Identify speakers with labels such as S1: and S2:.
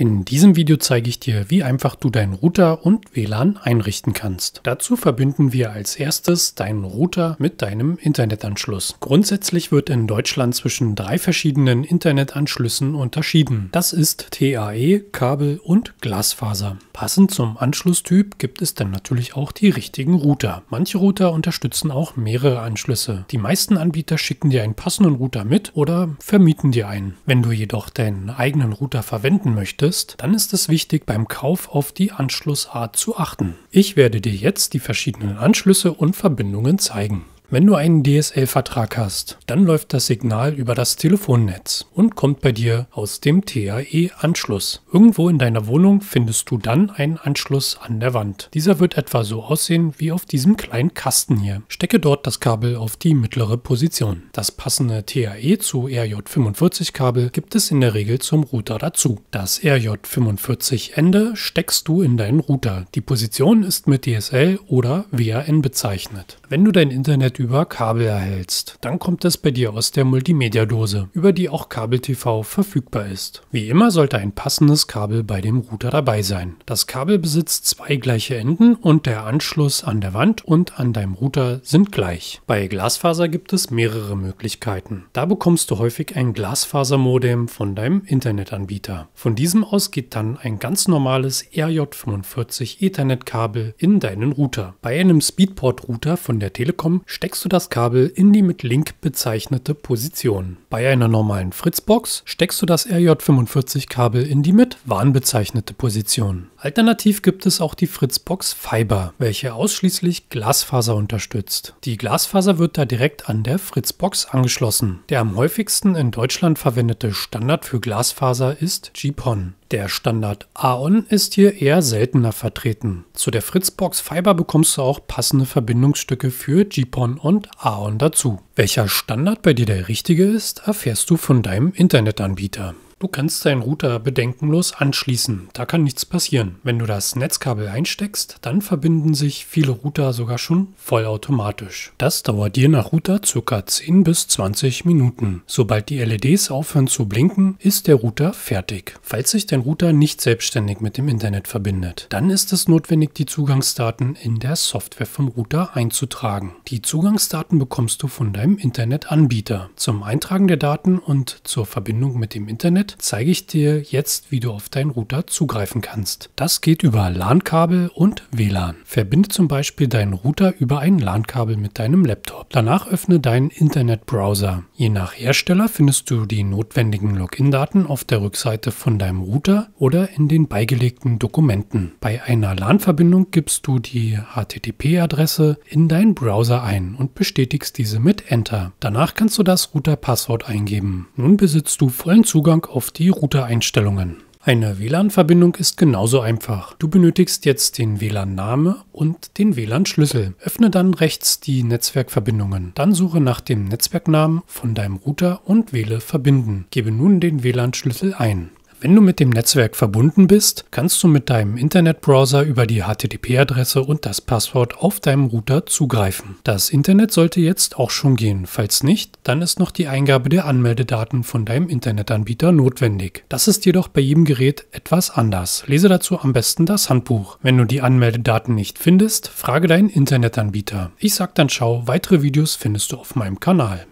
S1: In diesem Video zeige ich dir, wie einfach du deinen Router und WLAN einrichten kannst. Dazu verbinden wir als erstes deinen Router mit deinem Internetanschluss. Grundsätzlich wird in Deutschland zwischen drei verschiedenen Internetanschlüssen unterschieden. Das ist TAE, Kabel und Glasfaser. Passend zum Anschlusstyp gibt es dann natürlich auch die richtigen Router. Manche Router unterstützen auch mehrere Anschlüsse. Die meisten Anbieter schicken dir einen passenden Router mit oder vermieten dir einen. Wenn du jedoch deinen eigenen Router verwenden möchtest, möchtest, dann ist es wichtig, beim Kauf auf die Anschlussart zu achten. Ich werde dir jetzt die verschiedenen Anschlüsse und Verbindungen zeigen. Wenn du einen DSL-Vertrag hast, dann läuft das Signal über das Telefonnetz und kommt bei dir aus dem tae anschluss Irgendwo in deiner Wohnung findest du dann einen Anschluss an der Wand. Dieser wird etwa so aussehen wie auf diesem kleinen Kasten hier. Stecke dort das Kabel auf die mittlere Position. Das passende TAE zu RJ45-Kabel gibt es in der Regel zum Router dazu. Das RJ45-Ende steckst du in deinen Router. Die Position ist mit DSL oder WAN bezeichnet. Wenn du dein Internet über Kabel erhältst. Dann kommt es bei dir aus der Multimedia-Dose, über die auch Kabel-TV verfügbar ist. Wie immer sollte ein passendes Kabel bei dem Router dabei sein. Das Kabel besitzt zwei gleiche Enden und der Anschluss an der Wand und an deinem Router sind gleich. Bei Glasfaser gibt es mehrere Möglichkeiten. Da bekommst du häufig ein Glasfaser-Modem von deinem Internetanbieter. Von diesem aus geht dann ein ganz normales RJ45 Ethernet-Kabel in deinen Router. Bei einem Speedport-Router von der Telekom steckt steckst du das Kabel in die mit Link bezeichnete Position. Bei einer normalen Fritzbox steckst du das RJ45-Kabel in die mit WAN bezeichnete Position. Alternativ gibt es auch die Fritzbox Fiber, welche ausschließlich Glasfaser unterstützt. Die Glasfaser wird da direkt an der Fritzbox angeschlossen. Der am häufigsten in Deutschland verwendete Standard für Glasfaser ist GPON. Der Standard AON ist hier eher seltener vertreten. Zu der Fritzbox Fiber bekommst du auch passende Verbindungsstücke für GPON und AON dazu. Welcher Standard bei dir der richtige ist, erfährst du von deinem Internetanbieter. Du kannst deinen Router bedenkenlos anschließen, da kann nichts passieren. Wenn du das Netzkabel einsteckst, dann verbinden sich viele Router sogar schon vollautomatisch. Das dauert je nach Router ca. 10 bis 20 Minuten. Sobald die LEDs aufhören zu blinken, ist der Router fertig. Falls sich dein Router nicht selbstständig mit dem Internet verbindet, dann ist es notwendig, die Zugangsdaten in der Software vom Router einzutragen. Die Zugangsdaten bekommst du von deinem Internetanbieter. Zum Eintragen der Daten und zur Verbindung mit dem Internet sind, zeige ich dir jetzt, wie du auf deinen Router zugreifen kannst. Das geht über LAN-Kabel und WLAN. Verbinde zum Beispiel deinen Router über ein LAN-Kabel mit deinem Laptop. Danach öffne deinen Internetbrowser. Je nach Hersteller findest du die notwendigen Login-Daten auf der Rückseite von deinem Router oder in den beigelegten Dokumenten. Bei einer LAN-Verbindung gibst du die HTTP-Adresse in deinen Browser ein und bestätigst diese mit Enter. Danach kannst du das Router-Passwort eingeben. Nun besitzt du vollen Zugang auf auf die Router-Einstellungen. Eine WLAN-Verbindung ist genauso einfach. Du benötigst jetzt den WLAN-Name und den WLAN-Schlüssel. Öffne dann rechts die Netzwerkverbindungen. Dann suche nach dem Netzwerknamen von deinem Router und wähle Verbinden. Gebe nun den WLAN-Schlüssel ein. Wenn du mit dem Netzwerk verbunden bist, kannst du mit deinem Internetbrowser über die HTTP-Adresse und das Passwort auf deinem Router zugreifen. Das Internet sollte jetzt auch schon gehen. Falls nicht, dann ist noch die Eingabe der Anmeldedaten von deinem Internetanbieter notwendig. Das ist jedoch bei jedem Gerät etwas anders. Lese dazu am besten das Handbuch. Wenn du die Anmeldedaten nicht findest, frage deinen Internetanbieter. Ich sag dann schau, weitere Videos findest du auf meinem Kanal.